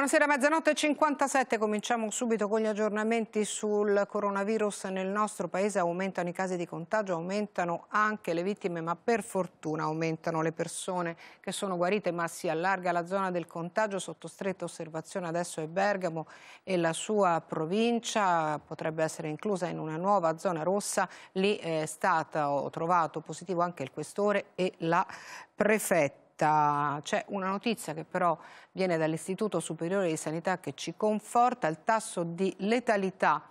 Buonasera, mezzanotte 57. Cominciamo subito con gli aggiornamenti sul coronavirus nel nostro paese. Aumentano i casi di contagio, aumentano anche le vittime, ma per fortuna aumentano le persone che sono guarite, ma si allarga la zona del contagio. Sotto stretta osservazione adesso è Bergamo e la sua provincia potrebbe essere inclusa in una nuova zona rossa. Lì eh, è stato trovato positivo anche il questore e la prefetta diretta. C'è una notizia che però viene dall'Istituto Superiore di Sanità che ci conforta, il tasso di letalità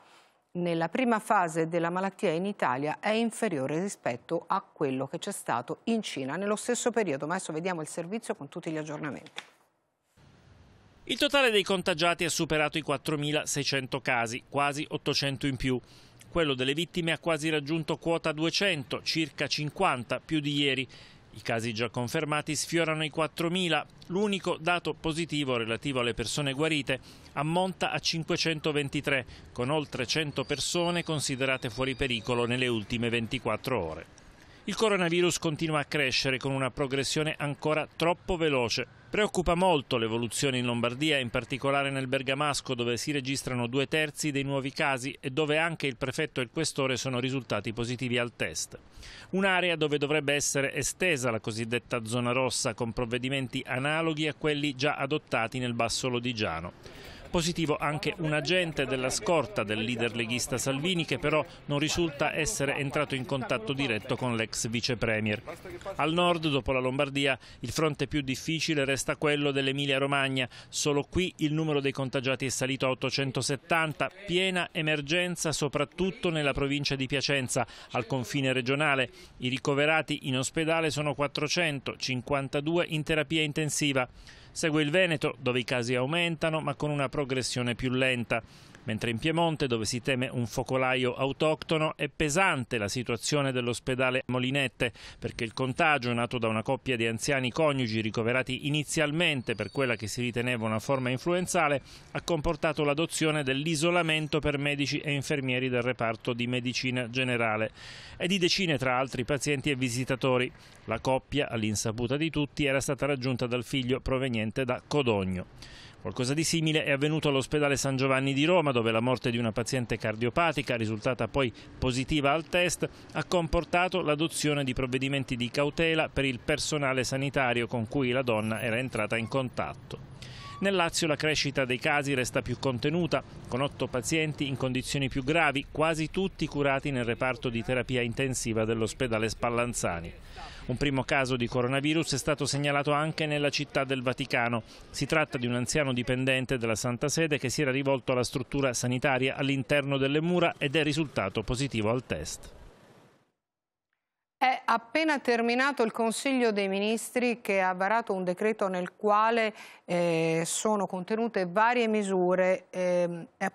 nella prima fase della malattia in Italia è inferiore rispetto a quello che c'è stato in Cina nello stesso periodo, ma adesso vediamo il servizio con tutti gli aggiornamenti. Il totale dei contagiati ha superato i 4.600 casi, quasi 800 in più. Quello delle vittime ha quasi raggiunto quota 200, circa 50 più di ieri. I casi già confermati sfiorano i 4.000. L'unico dato positivo relativo alle persone guarite ammonta a 523, con oltre 100 persone considerate fuori pericolo nelle ultime 24 ore. Il coronavirus continua a crescere con una progressione ancora troppo veloce. Preoccupa molto l'evoluzione in Lombardia, in particolare nel Bergamasco dove si registrano due terzi dei nuovi casi e dove anche il prefetto e il questore sono risultati positivi al test. Un'area dove dovrebbe essere estesa la cosiddetta zona rossa con provvedimenti analoghi a quelli già adottati nel Basso Lodigiano. Positivo anche un agente della scorta del leader leghista Salvini che però non risulta essere entrato in contatto diretto con l'ex vice premier. Al nord, dopo la Lombardia, il fronte più difficile resta quello dell'Emilia-Romagna. Solo qui il numero dei contagiati è salito a 870, piena emergenza soprattutto nella provincia di Piacenza, al confine regionale. I ricoverati in ospedale sono 452 in terapia intensiva. Segue il Veneto, dove i casi aumentano, ma con una progressione più lenta mentre in Piemonte, dove si teme un focolaio autoctono, è pesante la situazione dell'ospedale Molinette, perché il contagio nato da una coppia di anziani coniugi ricoverati inizialmente per quella che si riteneva una forma influenzale, ha comportato l'adozione dell'isolamento per medici e infermieri del reparto di medicina generale e di decine tra altri pazienti e visitatori. La coppia, all'insaputa di tutti, era stata raggiunta dal figlio proveniente da Codogno. Qualcosa di simile è avvenuto all'ospedale San Giovanni di Roma, dove la morte di una paziente cardiopatica, risultata poi positiva al test, ha comportato l'adozione di provvedimenti di cautela per il personale sanitario con cui la donna era entrata in contatto. Nel Lazio la crescita dei casi resta più contenuta, con otto pazienti in condizioni più gravi, quasi tutti curati nel reparto di terapia intensiva dell'ospedale Spallanzani. Un primo caso di coronavirus è stato segnalato anche nella città del Vaticano. Si tratta di un anziano dipendente della Santa Sede che si era rivolto alla struttura sanitaria all'interno delle mura ed è risultato positivo al test. È appena terminato il Consiglio dei Ministri che ha varato un decreto nel quale eh, sono contenute varie misure. Eh,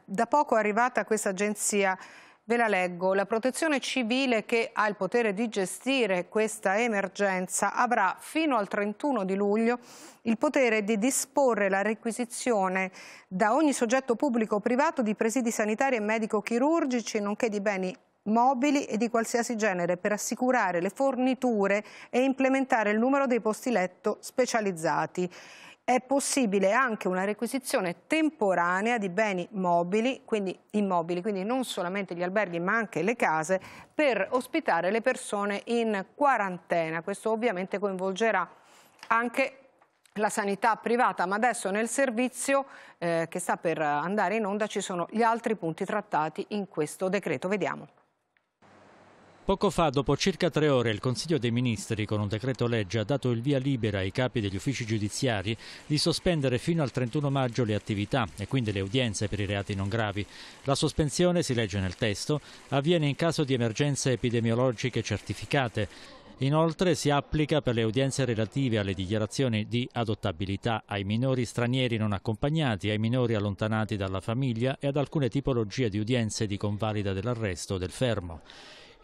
da poco è arrivata questa agenzia, ve la leggo, la protezione civile che ha il potere di gestire questa emergenza avrà fino al 31 di luglio il potere di disporre la requisizione da ogni soggetto pubblico o privato di presidi sanitari e medico-chirurgici nonché di beni mobili e di qualsiasi genere per assicurare le forniture e implementare il numero dei posti letto specializzati. È possibile anche una requisizione temporanea di beni mobili, quindi immobili, quindi non solamente gli alberghi ma anche le case, per ospitare le persone in quarantena. Questo ovviamente coinvolgerà anche la sanità privata, ma adesso nel servizio eh, che sta per andare in onda ci sono gli altri punti trattati in questo decreto. Vediamo. Poco fa, dopo circa tre ore, il Consiglio dei Ministri, con un decreto legge, ha dato il via libera ai capi degli uffici giudiziari di sospendere fino al 31 maggio le attività e quindi le udienze per i reati non gravi. La sospensione, si legge nel testo, avviene in caso di emergenze epidemiologiche certificate. Inoltre si applica per le udienze relative alle dichiarazioni di adottabilità ai minori stranieri non accompagnati, ai minori allontanati dalla famiglia e ad alcune tipologie di udienze di convalida dell'arresto o del fermo.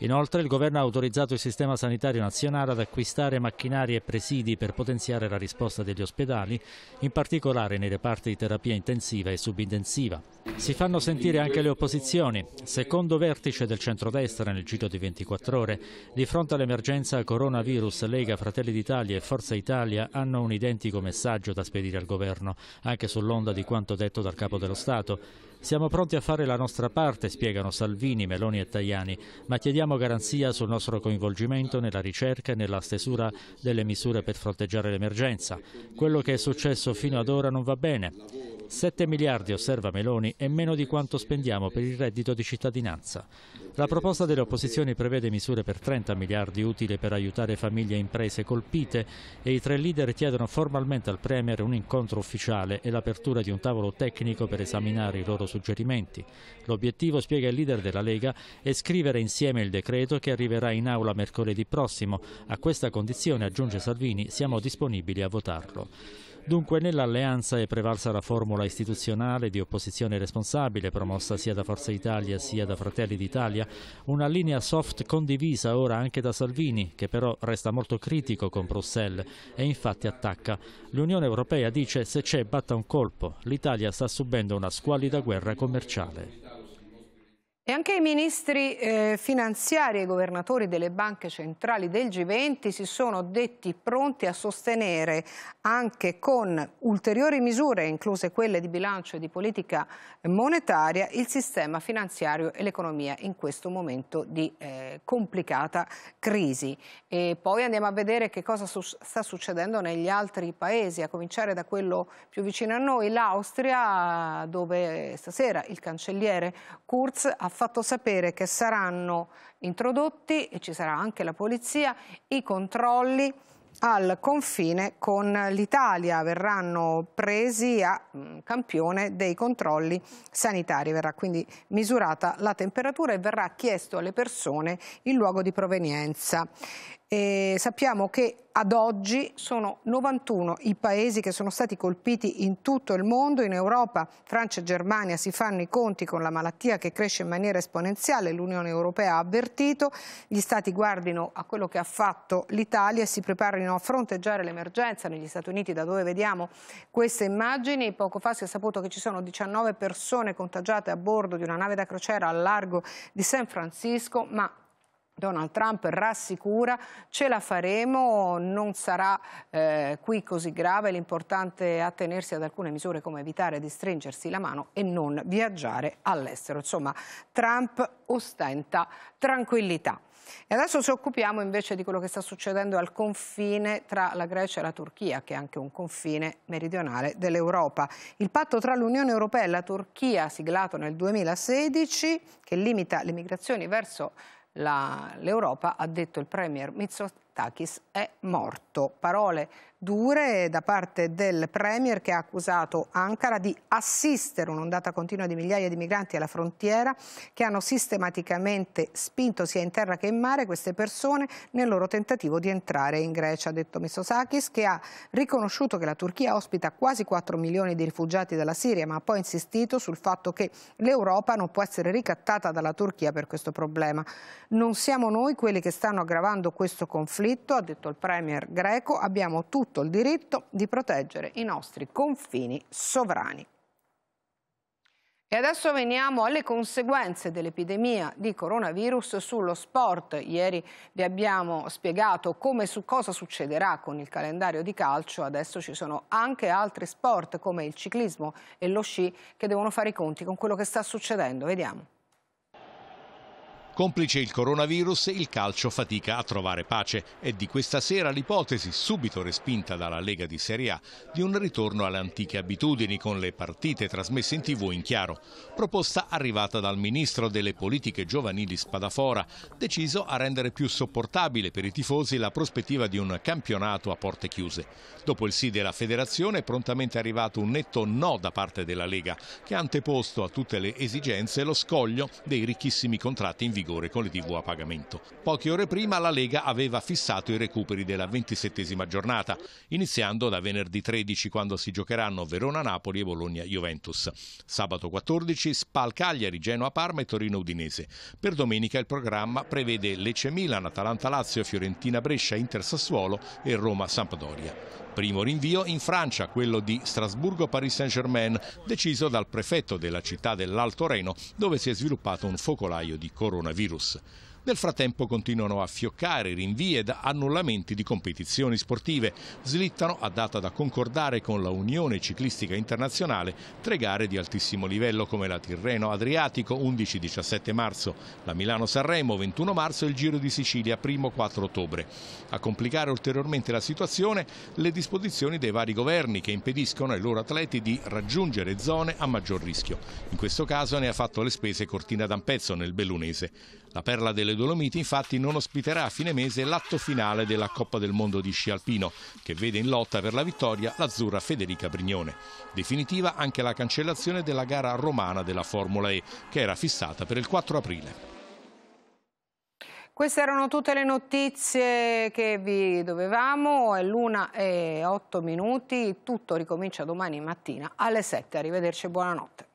Inoltre il governo ha autorizzato il sistema sanitario nazionale ad acquistare macchinari e presidi per potenziare la risposta degli ospedali, in particolare nei reparti di terapia intensiva e subintensiva. Si fanno sentire anche le opposizioni. Secondo vertice del centrodestra nel giro di 24 ore, di fronte all'emergenza coronavirus, Lega, Fratelli d'Italia e Forza Italia hanno un identico messaggio da spedire al governo, anche sull'onda di quanto detto dal capo dello Stato. Siamo pronti a fare la nostra parte, spiegano Salvini, Meloni e Tajani, ma chiediamo garanzia sul nostro coinvolgimento nella ricerca e nella stesura delle misure per fronteggiare l'emergenza. Quello che è successo fino ad ora non va bene. 7 miliardi, osserva Meloni, è meno di quanto spendiamo per il reddito di cittadinanza. La proposta delle opposizioni prevede misure per 30 miliardi utili per aiutare famiglie e imprese colpite e i tre leader chiedono formalmente al Premier un incontro ufficiale e l'apertura di un tavolo tecnico per esaminare i loro suggerimenti. L'obiettivo, spiega il leader della Lega, è scrivere insieme il decreto che arriverà in aula mercoledì prossimo. A questa condizione, aggiunge Salvini, siamo disponibili a votarlo. Dunque nell'alleanza è prevalsa la formula istituzionale di opposizione responsabile promossa sia da Forza Italia sia da Fratelli d'Italia, una linea soft condivisa ora anche da Salvini che però resta molto critico con Bruxelles e infatti attacca. L'Unione Europea dice se c'è batta un colpo, l'Italia sta subendo una squallida guerra commerciale. E anche i ministri eh, finanziari e i governatori delle banche centrali del G20 si sono detti pronti a sostenere anche con ulteriori misure, incluse quelle di bilancio e di politica monetaria, il sistema finanziario e l'economia in questo momento di eh, complicata crisi. E poi andiamo a vedere che cosa su sta succedendo negli altri paesi, a cominciare da quello più vicino a noi, l'Austria, dove stasera il cancelliere Kurz ha fatto sapere che saranno introdotti, e ci sarà anche la polizia, i controlli al confine con l'Italia verranno presi a mm, campione dei controlli sanitari. Verrà quindi misurata la temperatura e verrà chiesto alle persone il luogo di provenienza. E eh, sappiamo che ad oggi sono 91 i paesi che sono stati colpiti in tutto il mondo, in Europa, Francia e Germania si fanno i conti con la malattia che cresce in maniera esponenziale, l'Unione Europea ha avvertito, gli stati guardino a quello che ha fatto l'Italia e si preparino a fronteggiare l'emergenza negli Stati Uniti da dove vediamo queste immagini, poco fa si è saputo che ci sono 19 persone contagiate a bordo di una nave da crociera al largo di San Francisco, ma Donald Trump rassicura, ce la faremo, non sarà eh, qui così grave, l'importante è attenersi ad alcune misure come evitare di stringersi la mano e non viaggiare all'estero. Insomma, Trump ostenta tranquillità. E adesso ci occupiamo invece di quello che sta succedendo al confine tra la Grecia e la Turchia, che è anche un confine meridionale dell'Europa. Il patto tra l'Unione Europea e la Turchia, siglato nel 2016, che limita le migrazioni verso l'Europa, ha detto il Premier Mitsotakis, Mitsotakis è morto. Parole dure da parte del Premier che ha accusato Ankara di assistere un'ondata continua di migliaia di migranti alla frontiera che hanno sistematicamente spinto sia in terra che in mare queste persone nel loro tentativo di entrare in Grecia, ha detto Mitsotakis, che ha riconosciuto che la Turchia ospita quasi 4 milioni di rifugiati dalla Siria, ma ha poi insistito sul fatto che l'Europa non può essere ricattata dalla Turchia per questo problema. Non siamo noi quelli che stanno aggravando questo conflitto conflitto, ha detto il Premier greco, abbiamo tutto il diritto di proteggere i nostri confini sovrani. E adesso veniamo alle conseguenze dell'epidemia di coronavirus sullo sport. Ieri vi abbiamo spiegato come su cosa succederà con il calendario di calcio. Adesso ci sono anche altri sport come il ciclismo e lo sci che devono fare i conti con quello che sta succedendo. Vediamo. Complice il coronavirus, il calcio fatica a trovare pace È di questa sera l'ipotesi, subito respinta dalla Lega di Serie A, di un ritorno alle antiche abitudini con le partite trasmesse in tv in chiaro, proposta arrivata dal ministro delle politiche giovanili Spadafora, deciso a rendere più sopportabile per i tifosi la prospettiva di un campionato a porte chiuse. Dopo il sì della federazione è prontamente arrivato un netto no da parte della Lega, che ha anteposto a tutte le esigenze lo scoglio dei ricchissimi contratti in vigore rigore con le tv a pagamento. Poche ore prima la Lega aveva fissato i recuperi della ventisettesima giornata, iniziando da venerdì 13 quando si giocheranno Verona-Napoli e Bologna-Juventus. Sabato 14 Spal-Cagliari, Genoa-Parma e Torino-Udinese. Per domenica il programma prevede Lecce-Milan, Atalanta-Lazio, Fiorentina-Brescia, Inter-Sassuolo e Roma-Sampdoria. Primo rinvio in Francia, quello di Strasburgo-Paris Saint-Germain, deciso dal prefetto della città dell'Alto Reno, dove si è sviluppato un focolaio di coronavirus. Nel frattempo continuano a fioccare rinvii ed annullamenti di competizioni sportive. Slittano, a data da concordare con la Unione Ciclistica Internazionale, tre gare di altissimo livello come la Tirreno Adriatico 11-17 marzo, la Milano-Sanremo 21 marzo e il Giro di Sicilia 1-4 ottobre. A complicare ulteriormente la situazione le disposizioni dei vari governi che impediscono ai loro atleti di raggiungere zone a maggior rischio. In questo caso ne ha fatto le spese Cortina d'Ampezzo nel Bellunese. La perla del delle Dolomiti infatti non ospiterà a fine mese l'atto finale della Coppa del Mondo di sci alpino, che vede in lotta per la vittoria l'azzurra Federica Brignone. Definitiva anche la cancellazione della gara romana della Formula E, che era fissata per il 4 aprile. Queste erano tutte le notizie che vi dovevamo, è l'una e otto minuti, tutto ricomincia domani mattina alle 7. Arrivederci e buonanotte.